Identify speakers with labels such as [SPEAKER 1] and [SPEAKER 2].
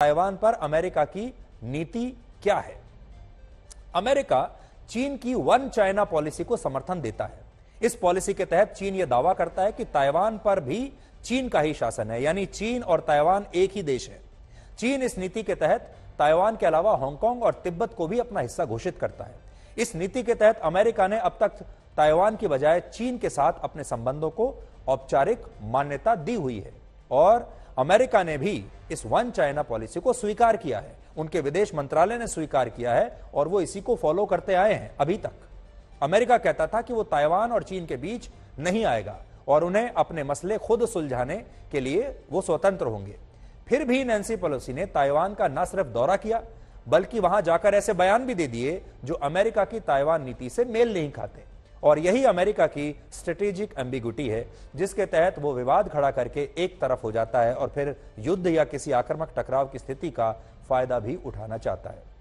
[SPEAKER 1] Taiwan पर America की नीति क्या है अमेरिका चीन की वन चाइना पॉलिसी को समर्थन देता है इस पॉलिसी के तहत चीन यह दावा करता है कि ताइवान पर भी चीन का ही शासन है यानी चीन और ताइवान एक ही देश है चीन इस नीति के तहत ताइवान के अलावा हांगकांग और तिब्बत को भी अपना हिस्सा घोषित करता है इस नीति के तहत अमेरिका ने अब तक ताइवान की बजाय चीन के साथ अपने संबंधों को औपचारिक मान्यता दी हुई है और अमेरिका ने भी इस वन चाइना पॉलिसी को स्वीकार किया है उनके विदेश मंत्रालय ने स्वीकार किया है और वो इसी को फॉलो करते आए हैं अभी तक अमेरिका कहता था कि वो ताइवान और चीन के बीच नहीं आएगा और उन्हें अपने मसले खुद सुलझाने के लिए वो स्वतंत्र होंगे फिर भी नैन्सी पेलोसी ने ताइवान का न सिर्फ दौरा किया बल्कि वहां जाकर ऐसे बयान भी दे दिए जो अमेरिका की ताइवान नीति से मेल नहीं खाते और यही अमेरिका की स्ट्रेटेजिक एम्बिगुटी है जिसके तहत वो विवाद खड़ा करके एक तरफ हो जाता है और फिर युद्ध या किसी आक्रमक टकराव की स्थिति का फायदा भी उठाना चाहता है